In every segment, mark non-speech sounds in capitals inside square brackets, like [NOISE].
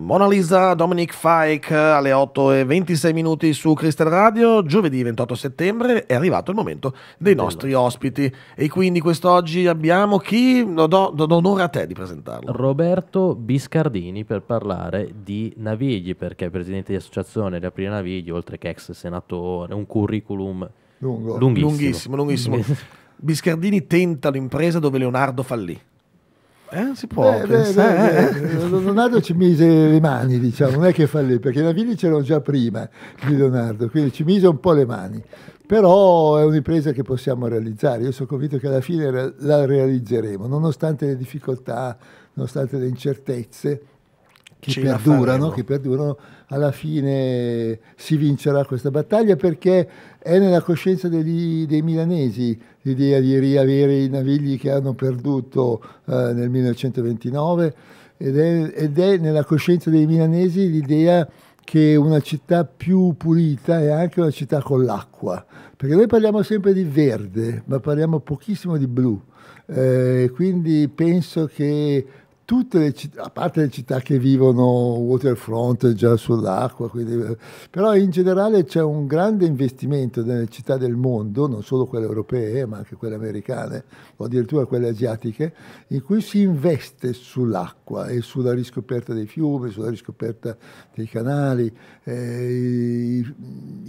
Mona Lisa, Dominic Fike alle 8 e 26 minuti su Crystal Radio. Giovedì 28 settembre è arrivato il momento dei nostri ospiti. E quindi quest'oggi abbiamo chi? Lo do, do, do onore a te di presentarlo. Roberto Biscardini per parlare di Navigli, perché è presidente di associazione di Aprile Navigli, oltre che ex senatore, un curriculum Lungo. lunghissimo. lunghissimo, lunghissimo. [LAUGHS] Biscardini tenta l'impresa dove Leonardo fallì. Eh, si può beh, pensare. Beh, beh, Leonardo ci mise le mani, diciamo, non è che fa lì, perché i navigli c'erano già prima di Leonardo, quindi ci mise un po' le mani. Però è un'impresa che possiamo realizzare, io sono convinto che alla fine la realizzeremo, nonostante le difficoltà, nonostante le incertezze, che perdurano, che perdurano, alla fine si vincerà questa battaglia perché è nella coscienza degli, dei milanesi l'idea di riavere i navigli che hanno perduto eh, nel 1929 ed è, ed è, nella coscienza dei milanesi l'idea che una città più pulita è anche una città con l'acqua, perché noi parliamo sempre di verde, ma parliamo pochissimo di blu. Eh, quindi penso che tutte le città, a parte le città che vivono waterfront già sull'acqua, quindi, però in generale c'è un grande investimento nelle città del mondo, non solo quelle europee, ma anche quelle americane o addirittura quelle asiatiche, in cui si investe sull'acqua e sulla riscoperta dei fiumi, sulla riscoperta dei canali, eh, i,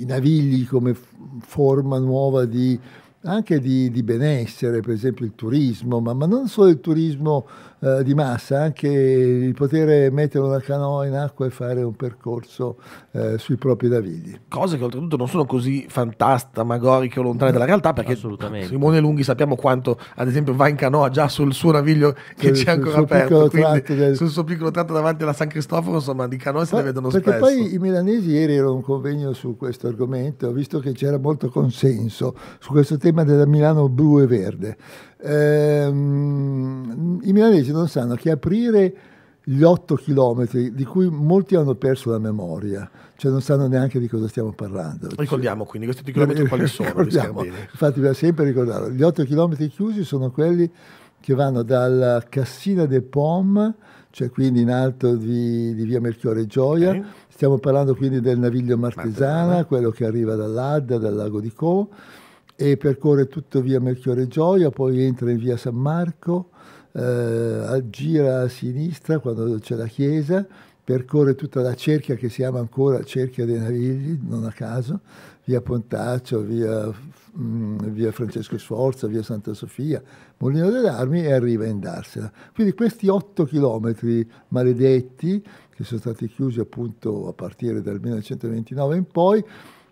i navigli come forma nuova di anche di, di, benessere, per esempio il turismo, ma, ma non solo il turismo eh, di massa, anche il poter mettere una canoa in acqua e fare un percorso eh, sui propri navigli. Cose che oltretutto non sono così fantasmagoriche o lontane dalla realtà, perché Simone Lunghi sappiamo quanto, ad esempio, va in canoa già sul suo naviglio che sul, c'è ancora sul aperto, del... sul suo piccolo tratto davanti alla San Cristoforo, insomma, di canoa se ne vedono perché spesso. Perché poi i milanesi ieri erano un convegno su questo argomento, ho visto che c'era molto consenso su questo tema tema della Milano blu e verde. Ehm, I milanesi non sanno che aprire gli 8 chilometri di cui molti hanno perso la memoria, cioè non sanno neanche di cosa stiamo parlando. Ricordiamo quindi questi 8 chilometri quali [LAUGHS] sono? Infatti bisogna sempre ricordarlo. Gli 8 chilometri chiusi sono quelli che vanno dalla Cassina de Pom, cioè quindi in alto di, di via Melchiore Gioia, okay. stiamo parlando quindi del Naviglio Martesana, Martesana, quello che arriva dall'Adda, dal lago di Co, e percorre tutto via Melchiorre Gioia, poi entra in via San Marco, eh, gira a sinistra quando c'è la chiesa, percorre tutta la cerchia che si chiama ancora Cerchia dei Navigli, non a caso, via Pontaccio, via, mh, mm, via Francesco Sforza, via Santa Sofia, Molino delle Armi e arriva in Darsena. Quindi questi otto chilometri maledetti, che sono stati chiusi appunto a partire dal 1929 in poi,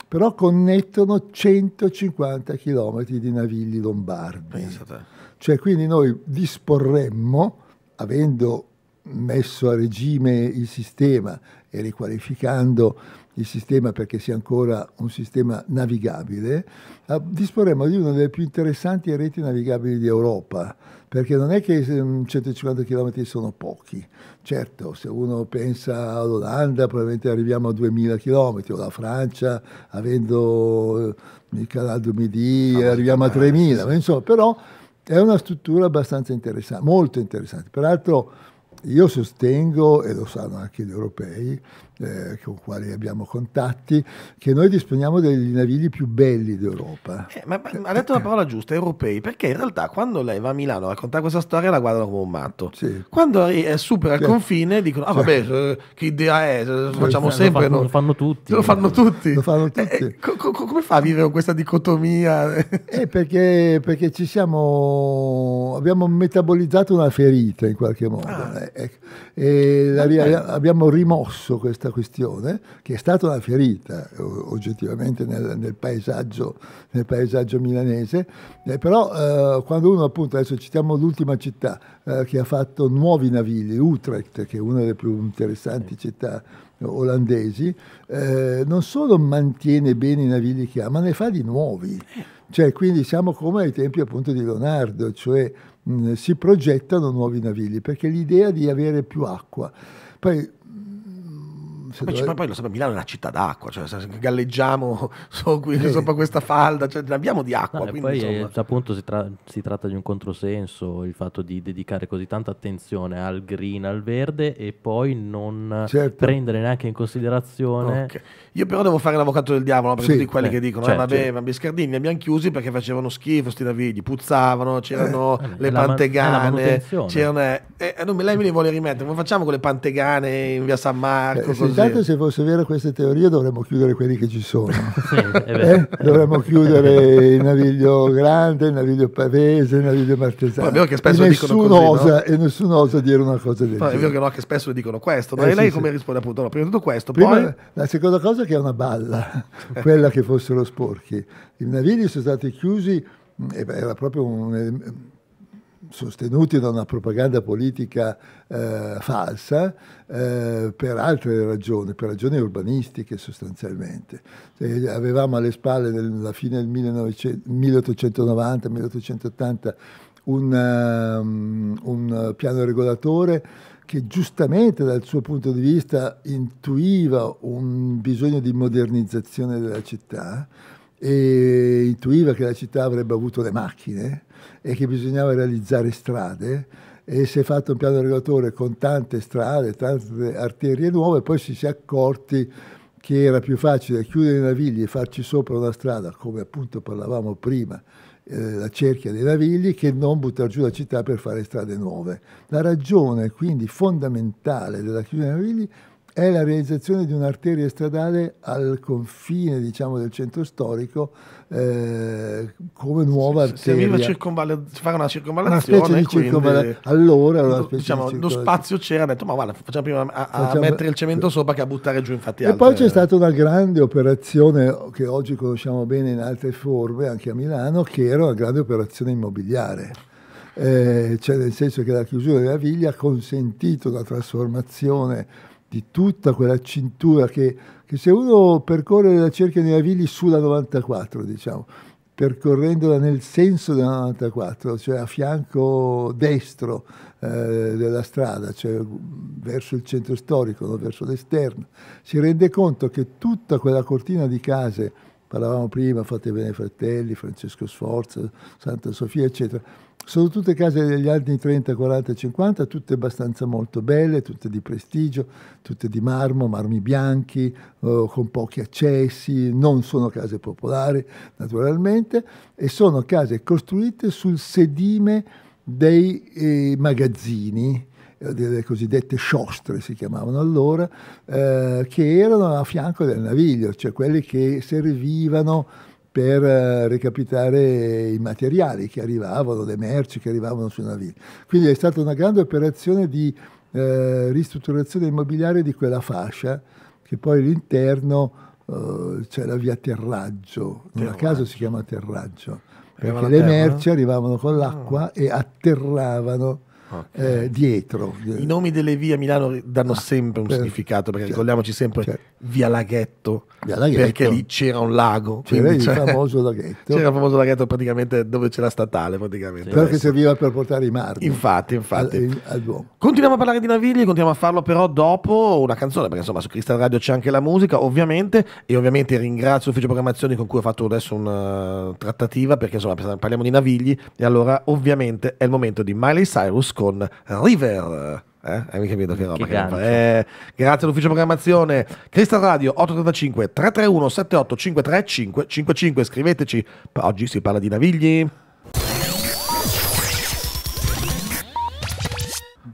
però connettono 150 km di navigli lombardi. Pensate. Cioè quindi noi disporremmo, avendo messo a regime il sistema e riqualificando il sistema perché sia ancora un sistema navigabile, eh, disporremo di una delle più interessanti reti navigabili d'Europa, perché non è che 150 km mm, sono pochi. Certo, se uno pensa all'Olanda probabilmente arriviamo a 2000 km, o alla Francia, avendo eh, il canale du Midi, ah, arriviamo a 3000, sì. insomma, però è una struttura abbastanza interessante, molto interessante. Peraltro io sostengo, e lo sanno anche gli europei eh, con quali abbiamo contatti, che noi disponiamo dei navigli più belli d'Europa. Eh, ma, ma, ha detto la parola giusta, europei, perché in realtà quando lei va a Milano a raccontare questa storia la guardano come un matto. Sì. Quando eh, supera il cioè, confine dicono, ah vabbè, cioè, che idea è, eh, lo facciamo sempre. Lo fanno, no? lo fanno tutti. Lo fanno tutti. Lo fanno tutti. Eh, co- co- come fa a vivere questa dicotomia? [LAUGHS] perché, perché siamo, abbiamo metabolizzato una ferita in qualche modo. Ah. Eh, abbiamo rimosso questa questione, che è stata una ferita oggettivamente nel, nel, paesaggio, nel paesaggio, milanese, eh, però eh, quando uno appunto, adesso citiamo l'ultima città eh, che ha fatto nuovi navigli, Utrecht, che è una delle più interessanti città olandesi, eh, non solo mantiene bene i navigli che ha, ma ne fa di nuovi. Eh. Cioè, quindi siamo come ai tempi appunto di Leonardo, cioè mh, si progettano nuovi navigli, perché l'idea di avere più acqua. Poi poi, dove... poi, lo sapete, Milano è una città d'acqua, cioè, galleggiamo sopra, eh. sopra questa falda, cioè, abbiamo di acqua. No, quindi, poi insomma... Eh, appunto si, tra- si, tratta di un controsenso il fatto di dedicare così tanta attenzione al green, al verde e poi non certo. prendere neanche in considerazione. Okay. Io però devo fare l'avvocato del diavolo perché sì. tutti quelli eh. che dicono, cioè, eh, certo, vabbè, ma Biscardini li abbiamo chiusi perché facevano schifo sti navigli, puzzavano, eh, c'erano eh, le pantegane, man- c'erano... lei me li vuole rimettere, come facciamo con le pantegane in via San Marco? così? pensate se fosse vera questa teoria dovremmo chiudere quelli che ci sono. [LAUGHS] sì, eh? Dovremmo chiudere il naviglio grande, il naviglio pavese, il naviglio martesano. Poi, che spesso e nessuno, così, osa, no? e nessuno osa dire una cosa del genere. È vero che, no, che spesso dicono questo. Ma eh, lei sì, come sì. risponde appunto? No, prima di tutto questo. Prima, poi... La seconda cosa è che è una balla, [LAUGHS] quella che fossero sporchi. I navigli sono stati chiusi, mm, era proprio un sostenuti da una propaganda politica eh, falsa eh, per altre ragioni, per ragioni urbanistiche sostanzialmente. Eh, avevamo alle spalle alla fine del 1890-1880 un, um, un piano regolatore che giustamente dal suo punto di vista intuiva un bisogno di modernizzazione della città, e intuiva che la città avrebbe avuto le macchine e che bisognava realizzare strade e si è fatto un piano regolatore con tante strade, tante arterie nuove, poi si è accorti che era più facile chiudere i navigli e farci sopra una strada, come appunto parlavamo prima, eh, la cerchia dei navigli, che non buttare giù la città per fare strade nuove. La ragione quindi fondamentale della chiusura dei navigli è la realizzazione di un'arteria stradale al confine diciamo, del centro storico eh, come nuova arteria. Serviva circonvall- fare una circonvallazione. Una specie di circonvallazione. Allora, una diciamo, specie diciamo, di lo spazio c'era, ha detto ma guarda, facciamo prima a, a facciamo... mettere il cemento sopra che a buttare giù infatti. E altre... poi c'è stata una grande operazione che oggi conosciamo bene in altre forme, anche a Milano, che era una grande operazione immobiliare. Eh, cioè nel senso che la chiusura della Viglia ha consentito la trasformazione di tutta quella cintura che, che, se uno percorre la cerchia Neravilli sulla 94, diciamo, percorrendola nel senso della 94, cioè a fianco destro eh, della strada, cioè verso il centro storico, non verso l'esterno, si rende conto che tutta quella cortina di case, parlavamo prima, Fate bene fratelli, Francesco Sforza, Santa Sofia, eccetera, sono tutte case degli anni 30, 40, 50, tutte abbastanza molto belle, tutte di prestigio, tutte di marmo, marmi bianchi, eh, con pochi accessi, non sono case popolari naturalmente, e sono case costruite sul sedime dei eh, magazzini eh, delle cosiddette sciostre si chiamavano allora, eh, che erano a fianco del naviglio, cioè quelli che servivano per eh, recapitare i materiali che arrivavano, le merci che arrivavano su navi. Quindi è stata una grande operazione di eh, ristrutturazione immobiliare di quella fascia che poi all'interno eh, c'è la via Terraggio, non a caso si chiama Terraggio, perché le merci arrivavano con ah. l'acqua e atterravano okay. eh, dietro. I nomi delle vie a Milano danno ah, sempre un certo, significato, perché certo, ricordiamoci sempre certo. Via Laghetto, via Laghetto, perché lì c'era un lago. C'era il famoso [LAUGHS] laghetto. C'era il famoso laghetto praticamente dove c'era la statale, praticamente. Quello che serviva per portare i marmi. Infatti, infatti. Eh, al, al continuiamo a parlare di navigli, continuiamo a farlo però dopo una canzone, perché insomma su Cristal Radio c'è anche la musica, ovviamente, e ovviamente ringrazio l'ufficio programmazioni con cui ho fatto adesso una trattativa, perché insomma parliamo di navigli, e allora ovviamente è il momento di Miley Cyrus con River. Eh? Hai eh, capito che roba? Che che eh, grazie all'ufficio programmazione Crystal Radio 835 331 78 7853 555. Scriveteci. Oggi si parla di navigli.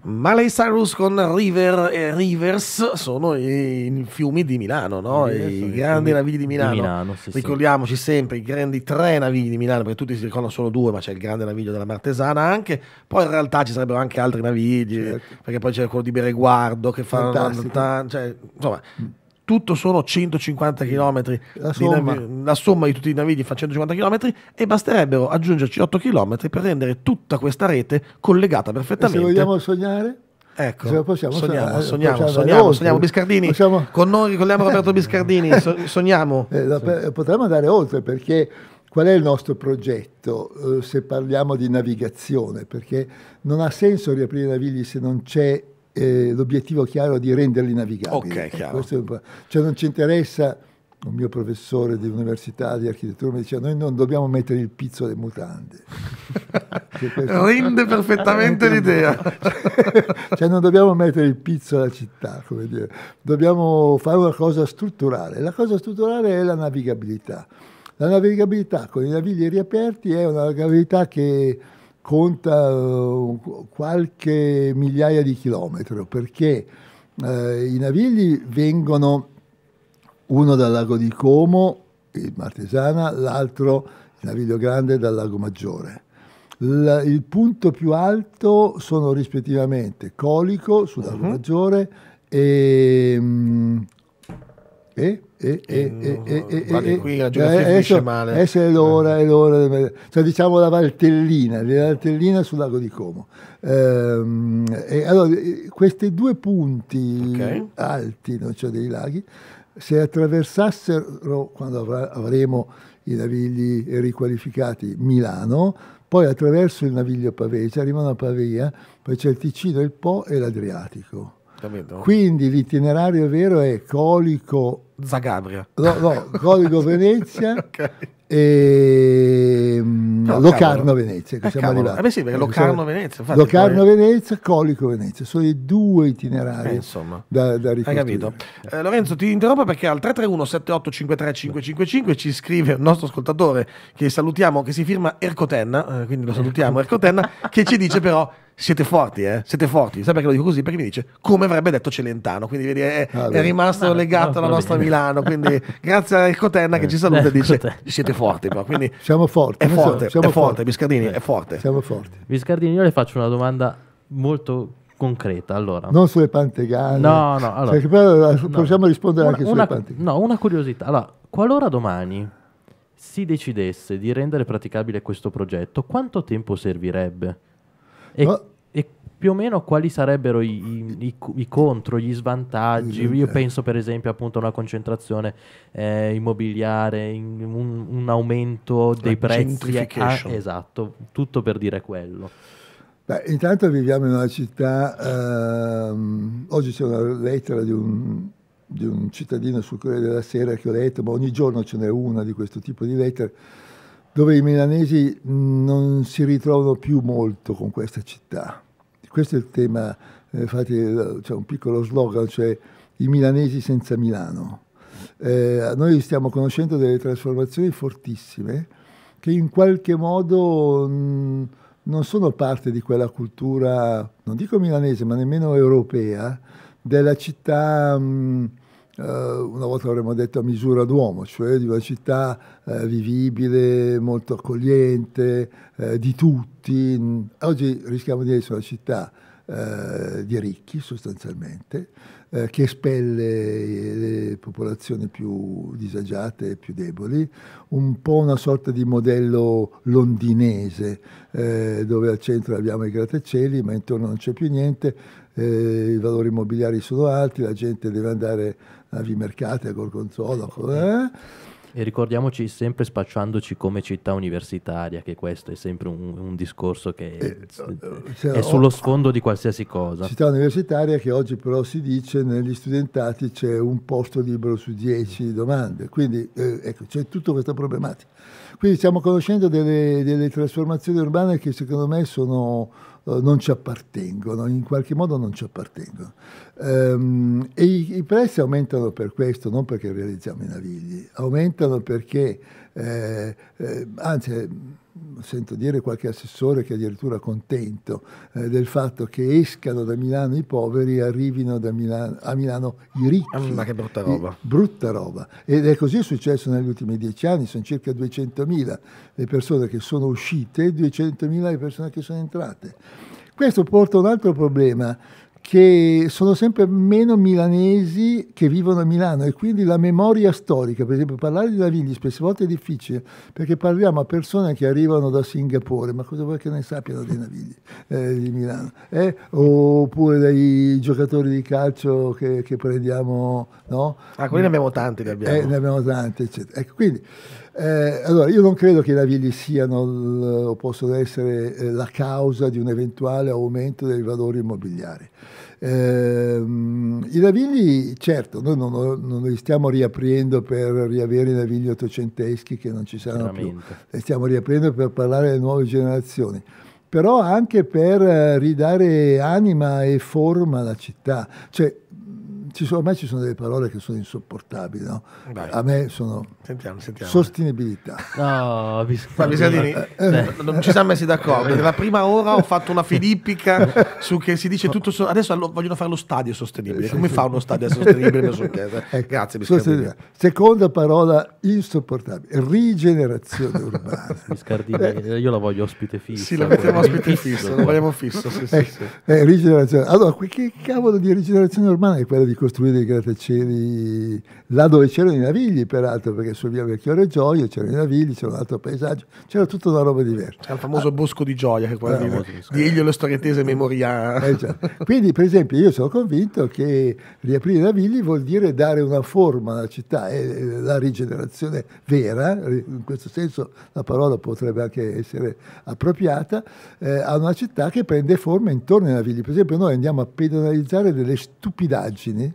Malay Cyrus con River e Rivers sono i fiumi di Milano, no? River, i grandi navigli di Milano. Di Milano sì, Ricordiamoci sì. sempre i grandi tre navigli di Milano, perché tutti si ricordano solo due, ma c'è il grande naviglio della Martesana anche, poi in realtà ci sarebbero anche altri navigli, certo. perché poi c'è quello di Bereguardo che fa... Cioè, insomma... Mm tutto sono 150 km la somma. Navi- la somma. di tutti i navigli fa 150 km e basterebbero aggiungerci 8 km per rendere tutta questa rete collegata perfettamente. E se vogliamo sognare? Ecco, se possiamo sogniamo, sogniamo, possiamo sogniamo, sogniamo, Biscardini, possiamo... con noi ricordiamo Roberto [LAUGHS] Biscardini, sogniamo. Eh, potremmo andare oltre perché qual è il nostro progetto eh, se parliamo di navigazione? Perché non ha senso riaprire i navigli se non c'è eh, l'obiettivo chiaro di renderli navigabili. Ok, ecco, chiaro. cioè non ci interessa, un mio professore di università di architettura mi diceva, noi non dobbiamo mettere il pizzo alle mutande. [LAUGHS] Cioè, Rende perfettamente l'idea. [LAUGHS] cioè non dobbiamo mettere il pizzo alla città, come dire. Dobbiamo fare una cosa strutturale. La cosa strutturale è la navigabilità. La navigabilità con i navigli riaperti è una navigabilità che conta eh, qualche migliaia di chilometri perché eh, i navigli vengono uno dal lago di Como, il Martesana, l'altro il naviglio grande dal lago Maggiore. L- il punto più alto sono rispettivamente Colico sul lago uh-huh. Maggiore e mh, mm, e, e, e, e, e, e, e, qui la eh, geografia eh, adesso, male. Adesso è l'ora, è l'ora, cioè diciamo la Valtellina, la Valtellina sul lago di Como. Ehm, e allora, eh, questi due punti okay. alti, no? cioè dei laghi, se attraversassero, quando avremo i navigli riqualificati, Milano, poi attraverso il naviglio Pavese, arrivano a Pavia, poi c'è il Ticino, il Po e l'Adriatico Capito? Quindi l'itinerario vero è Colico... Zagabria. No, no Colico [LAUGHS] Venezia okay. e mm, no, Locarno Venezia, che eh, siamo arrivati. Eh sì, eh, Locarno Venezia. Infatti, Locarno poi... Venezia, Colico Venezia, sono i due itinerari eh, insomma. da, da Hai capito. Eh, Lorenzo ti interrompo perché al 331 7853 555 ci scrive il nostro ascoltatore che salutiamo, che si firma Ercotenna, eh, quindi lo salutiamo [LAUGHS] Ercotenna, che ci dice però siete forti, eh? Siete forti. Sai perché lo dico così? Perché mi dice come avrebbe detto Celentano. Quindi vedi, è, ah, è rimasto ah, legato alla nostra bene. Milano. Quindi [LAUGHS] grazie a Cotenna che ci saluta e eh, dice siete forti. Però. Quindi [LAUGHS] siamo forti. È forte, siamo, è forti. forte. Biscardini, eh, è forte. Siamo forti. Biscardini, io le faccio una domanda molto concreta. Allora. Non sulle pantegane. No, no. Allora, cioè, possiamo no, rispondere una, anche sulle una, pantegane. No, una curiosità. Allora, qualora domani si decidesse di rendere praticabile questo progetto, quanto tempo servirebbe? E, no. e più o meno quali sarebbero i, i, i, i contro, gli svantaggi? Io penso per esempio appunto a una concentrazione eh, immobiliare, in, un, un, aumento dei La prezzi. Eh, ah, esatto, tutto per dire quello. Beh, intanto viviamo in una città, ehm, oggi c'è una lettera di un, di un cittadino sul Corriere della Sera che ho letto, ma ogni giorno ce n'è una di questo tipo di lettere dove i milanesi non si ritrovano più molto con questa città. Questo è il tema, eh, infatti eh, c'è un piccolo slogan, cioè i milanesi senza Milano. Eh, noi stiamo conoscendo delle trasformazioni fortissime che in qualche modo mh, mm, non sono parte di quella cultura, non dico milanese, ma nemmeno europea, della città... Mh, mm, eh, una volta avremmo detto a misura d'uomo, cioè di una città eh, vivibile, molto accogliente, eh, di tutti. Oggi rischiamo di essere una città eh, di ricchi sostanzialmente, eh, che espelle le popolazioni più disagiate e più deboli, un po' una sorta di modello londinese eh, dove al centro abbiamo i grattacieli ma intorno non c'è più niente, eh, i valori immobiliari sono alti, la gente deve andare a Vimercate, a Gorgonzola. Eh? E ricordiamoci sempre spacciandoci come città universitaria, che questo è sempre un, un discorso che eh, cioè, è sullo sfondo di qualsiasi cosa. Città universitaria che oggi però si dice negli studentati c'è un posto libero su dieci domande, quindi eh, ecco, c'è tutta questa problematica. Quindi stiamo conoscendo delle, delle trasformazioni urbane che secondo me sono eh, non ci appartengono, in qualche modo non ci appartengono. Um, e i, i prezzi aumentano per questo, non perché realizziamo i navigli, aumentano perché eh, eh, anzi eh, sento dire qualche assessore che è addirittura contento eh, del fatto che escano da Milano i poveri e arrivino Milano, a Milano i ricchi. Ah, ma che brutta roba. I, brutta roba. Ed è così successo negli ultimi dieci anni, sono circa 200.000 le persone che sono uscite e 200.000 le persone che sono entrate. Questo porta a un altro problema che sono sempre meno milanesi che vivono a Milano e quindi la memoria storica, per esempio parlare di Navigli spesse volte è difficile perché parliamo a persone che arrivano da Singapore, ma cosa vuoi che ne sappiano dei Navigli eh, di Milano? Eh? Oppure dai giocatori di calcio che, che prendiamo, no? Ah, quelli ne abbiamo tanti, ne eh, abbiamo. Eh, ne abbiamo tanti, eccetera. Ecco, quindi eh, allora, io non credo che i navigli siano l, o possono essere eh, la causa di un eventuale aumento dei valori immobiliari. Eh, I navigli, certo, noi non, non, li stiamo riaprendo per riavere i navigli ottocenteschi che non ci saranno più, li stiamo riaprendo per parlare alle nuove generazioni però anche per eh, ridare anima e forma alla città. Cioè, ci sono, ormai ci sono delle parole che sono insopportabili, no? A me sono sentiamo, sentiamo. sostenibilità. No, Biscardini, eh, non eh, eh, eh. ci siamo messi d'accordo. Perché la prima ora ho fatto una [LAUGHS] filippica su che si dice tutto. So- adesso vogliono fare lo stadio sostenibile. Come fa uno stadio sostenibile? [LAUGHS] Ecco, grazie, Biscardini. Seconda parola insopportabile, rigenerazione urbana. Biscardini, [LAUGHS] io la voglio ospite fisso. Sì, la mettiamo ospite fisso, la vogliamo fisso. Sì, sì, sì. rigenerazione. Allora, che cavolo di rigenerazione urbana è quella di costruire i grattacieli là dove c'erano i navigli, peraltro, perché su via Vecchiore Gioia c'erano i navigli, c'era un altro paesaggio, c'era tutta una roba diversa. C'era il famoso ah, bosco di Gioia, che guarda, no, ah, di, di Elio lo Storietese eh, Memoria. Eh, Quindi, per esempio, io sono convinto che riaprire i navigli vuol dire dare una forma alla città, è la rigenerazione vera, in questo senso la parola potrebbe anche essere appropriata, eh, a una città che prende forma intorno ai navigli. Per esempio, noi andiamo a pedonalizzare delle stupidaggini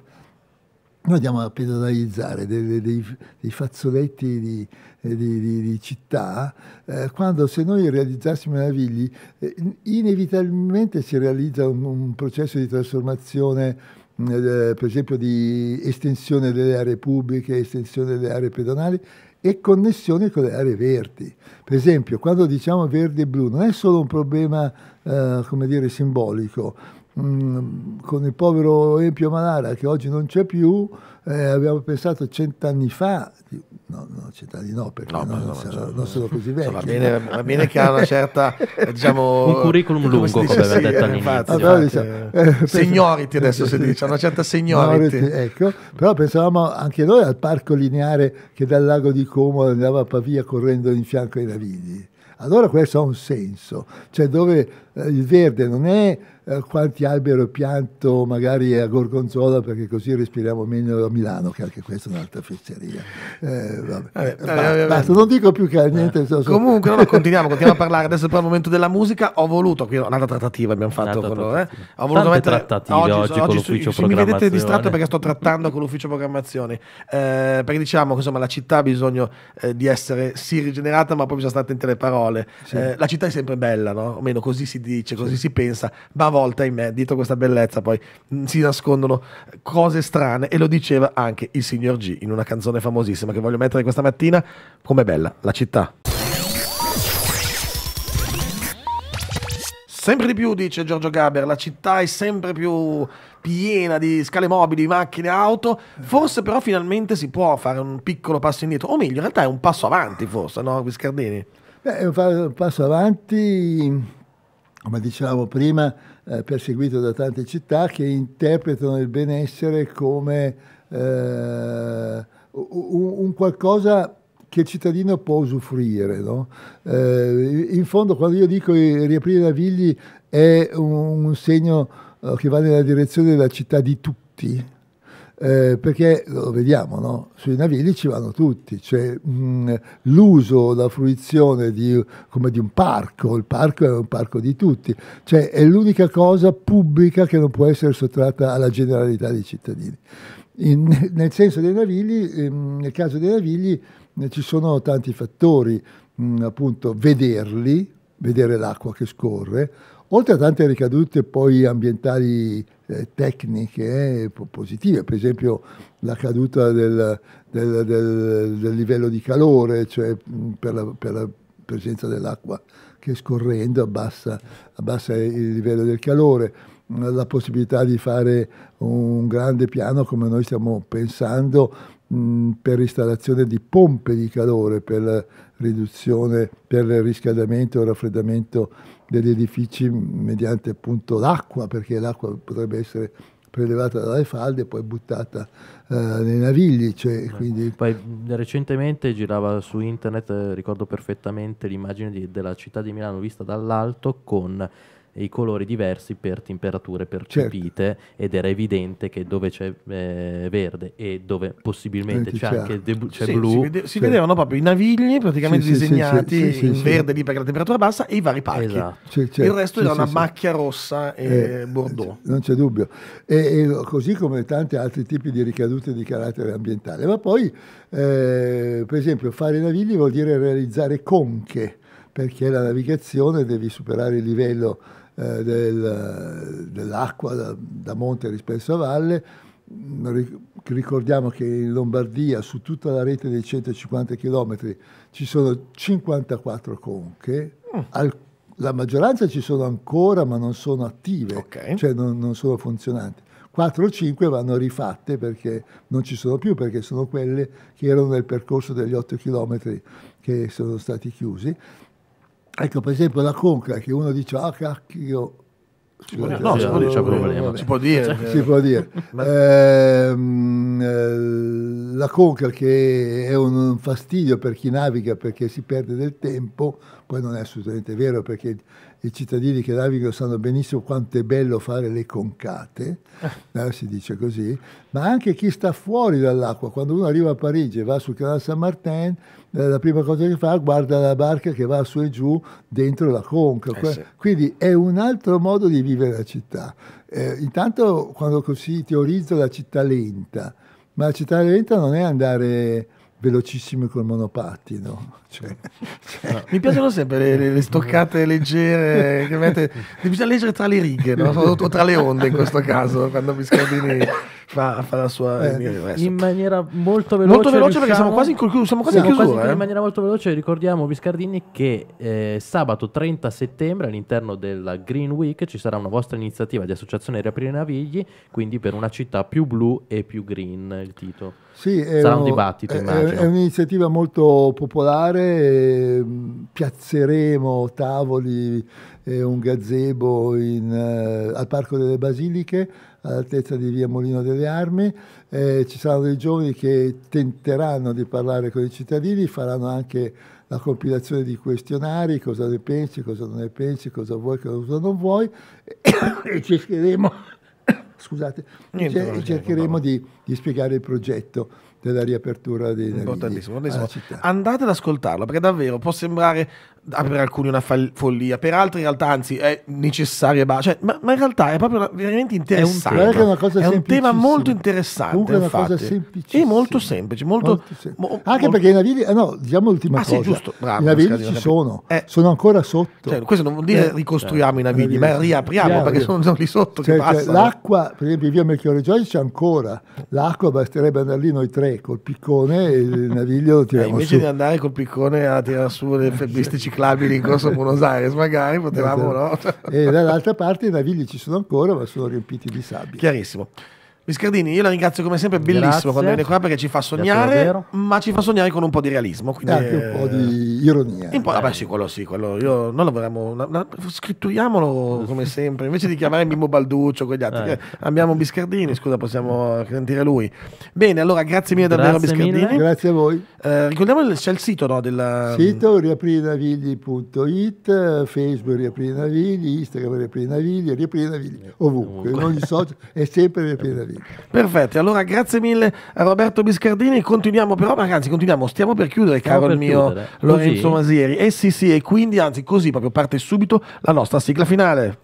noi andiamo a pedonalizzare dei, dei, dei fazzoletti di, eh, di, di, di città, eh, quando se noi realizzassimo meravigli, eh, inevitabilmente si realizza un, un processo di trasformazione mm, eh, per esempio di estensione delle aree pubbliche, estensione delle aree pedonali e connessione con le aree verdi. Per esempio, quando diciamo verde e blu non è solo un problema eh, dire, simbolico, Mm, con il povero Empio Malara che oggi non c'è più, eh, abbiamo pensato cent'anni fa, no, no, cent'anni no, perché no, non, no, sarà, non sono così vecchio. Va bene, va bene che ha una certa, [LAUGHS] diciamo... Un curriculum lungo, come aveva detto all'inizio. Allora, diciamo, eh, eh signority adesso si dice, una certa signority. ecco, però pensavamo anche noi al parco lineare che dal lago di Como andava a Pavia correndo in fianco ai Navigli. Allora questo ha un senso, cioè dove eh, il verde non è eh, quanti alberi ho pianto magari a Gorgonzola perché così respiriamo meglio a Milano, che anche questa è un'altra fesseria. Eh, vabbè. Vabbè, basta, non dico più che niente. Eh. So, so. Comunque, no, no, continuiamo, continuiamo a [LAUGHS] parlare. Adesso per il momento della musica ho voluto, qui un'altra trattativa abbiamo fatto. Quello, eh. Ho voluto Tante mettere oggi, oggi, con oggi l'ufficio su, se mi vedete distratto perché sto trattando con l'ufficio programmazione Eh, perché diciamo che insomma la città ha bisogno eh, di essere sì rigenerata, ma poi bisogna stare attenti alle parole. Sì. Eh, la città è sempre bella, no? O meno così si dice, così sì. si pensa, ma a volta in me, dietro questa bellezza poi si nascondono cose strane e lo diceva anche il signor G in una canzone famosissima che voglio mettere questa mattina, come bella la città. Sempre di più, dice Giorgio Gaber, la città è sempre più piena di scale mobili, macchine, auto. Forse però finalmente si può fare un piccolo passo indietro, o meglio, in realtà è un passo avanti forse, no, Viscardini? Beh, è un passo avanti, come dicevamo prima, eh, perseguito da tante città che interpretano il benessere come eh, un, un, qualcosa che il cittadino può usufruire. No? Eh, in fondo quando io dico riaprire la Vigli è un, un segno eh, che va nella direzione della città di tutti, eh, perché lo vediamo, no? sui navigli ci vanno tutti, cioè, mh, mm, l'uso, la fruizione di, come di un parco, il parco è un parco di tutti, cioè, è l'unica cosa pubblica che non può essere sottratta alla generalità dei cittadini. In, [LAUGHS] nel senso dei navigli, ehm, nel caso dei navigli eh, ci sono tanti fattori, mh, mm, appunto vederli, vedere l'acqua che scorre, oltre a tante ricadute poi ambientali eh, tecniche eh, positive, per esempio la caduta del, del, del, del livello di calore, cioè mm, per la, per la presenza dell'acqua che scorrendo abbassa, abbassa il livello del calore mm, la possibilità di fare un grande piano come noi stiamo pensando Mm, per installazione di pompe di calore per la riduzione, per il riscaldamento e il raffreddamento degli edifici mediante appunto l'acqua, perché l'acqua potrebbe essere prelevata dalle falde e poi buttata eh, nei navigli. Cioè, quindi... poi, recentemente girava su internet, eh, ricordo perfettamente l'immagine di, della città di Milano vista dall'alto con e i colori diversi per temperature certo. percepite certo. ed era evidente che dove c'è eh, verde e dove possibilmente c'è, c'è anche de- c'è sì, blu si, vede- si vedevano proprio i navigli praticamente sì, disegnati sì, in verde lì perché la temperatura è bassa e i vari parchi esatto. il certo. resto era una macchia rossa e eh, bordeaux non c'è dubbio e, e, così come tanti altri tipi di ricadute di carattere ambientale ma poi eh, per esempio fare navigli vuol dire realizzare conche perché la navigazione devi superare il livello eh, del, dell'acqua da, da, monte rispetto a valle. Ricordiamo che in Lombardia su tutta la rete dei 150 km ci sono 54 conche, mm. Al, la maggioranza ci sono ancora ma non sono attive, okay. cioè non, non sono funzionanti. 4 o 5 vanno rifatte perché non ci sono più, perché sono quelle che erano nel percorso degli 8 km che sono stati chiusi. Ecco, per esempio la conca, che uno dice, ah cacchio... Scusa, no, no, non eh, c'è problema. Si può dire. si eh. può dire. [LAUGHS] Ehm, eh, la conca che è un fastidio per chi naviga perché si perde del tempo, poi non è assolutamente vero perché i cittadini che navigano sanno benissimo quanto è bello fare le concate, [LAUGHS] eh, si dice così, ma anche chi sta fuori dall'acqua, quando uno arriva a Parigi e va sul canale San Martin, eh, la prima cosa che fa è guarda la barca che va su e giù dentro la conca. Eh sì. Quindi è un altro modo di vivere la città. Eh, intanto quando così teorizzo la città lenta, ma la città lenta non è andare velocissimi col monopattino. Eh. Cioè, no. Mi piacciono sempre le, le, stoccate leggere, che mette, bisogna leggere tra le righe, no? o tra le onde in questo caso, quando Biscardini fa, fa la sua... Eh, in maniera molto veloce. Molto veloce perché siamo quasi in, conclu- siamo quasi siamo in chiusura. Quasi eh? In maniera molto veloce ricordiamo Biscardini che eh, sabato 30 settembre all'interno della Green Week ci sarà una vostra iniziativa di associazione Riaprire Navigli, quindi per una città più blu e più green il titolo. Sì, sarà un, un dibattito, è, È un'iniziativa molto popolare fare, ehm, piazzeremo tavoli e un gazebo in, uh, al Parco delle Basiliche, all'altezza di via Molino delle Armi. Eh, ci saranno dei giovani che tenteranno di parlare con i cittadini, faranno anche la compilazione di questionari, cosa ne pensi, cosa non ne pensi, cosa vuoi, cosa non vuoi, [COUGHS] e cercheremo, [COUGHS] scusate, Niente, cer- cercheremo di di spiegare il progetto della riapertura dei mm, importantissimo, importantissimo. andate ad ascoltarlo perché davvero può sembrare ah, per alcuni una follia per altri in realtà anzi è necessaria cioè, ma, ma, in realtà è proprio veramente interessante è un, è un tema molto interessante comunque è una infatti. cosa semplicissima e molto semplice molto, molto semplice. Mo, anche molto... perché i navigli eh, no diciamo l'ultima ah, cosa sì, giusto, bravo, i navigli ci sono eh, sono ancora sotto cioè, questo non vuol dire eh, ricostruiamo eh, i navigli ma riapriamo perché sono, sono lì sotto cioè, che cioè, passano l'acqua per esempio via Melchiorre Giorgio c'è ancora eh l'acqua basterebbe andare lì noi tre col piccone e il [LAUGHS] naviglio lo tiriamo eh, invece su. di andare col piccone a tirare su le piste ciclabili in corso Buenos Aires magari potevamo eh, no? Certo. e dall'altra parte i navigli ci sono ancora ma sono riempiti di sabbia chiarissimo Biscardini, io la ringrazio come sempre, bellissimo Grazie. quando viene qua perché ci fa sognare, ma ci fa sognare con un po' di realismo. Quindi anche un po' di eh, ironia. Un po', vabbè, sì, quello sì, quello io non lo vorremmo. scritturiamolo come sempre. Invece di chiamare Mimmo Balduccio con gli altri. Eh. Abbiamo Biscardini, scusa, possiamo sentire lui. Bene, allora grazie mille davvero Biscardini. Mille. Grazie a voi. Eh, ricordiamo c'è il sito no, del mm, sito riaprinavigli.it, Facebook riaprinavigli, Instagram riaprinavigli, riaprinavigli ovunque, ovunque. in ogni social è sempre riaprinavigli. Perfetto, allora grazie mille a Roberto Biscardini. Continuiamo però, anzi, continuiamo, stiamo per chiudere, stiamo caro per il mio chiudere. Lorenzo così. Masieri. Eh sì, sì, e quindi, anzi, così proprio parte subito la nostra sigla finale.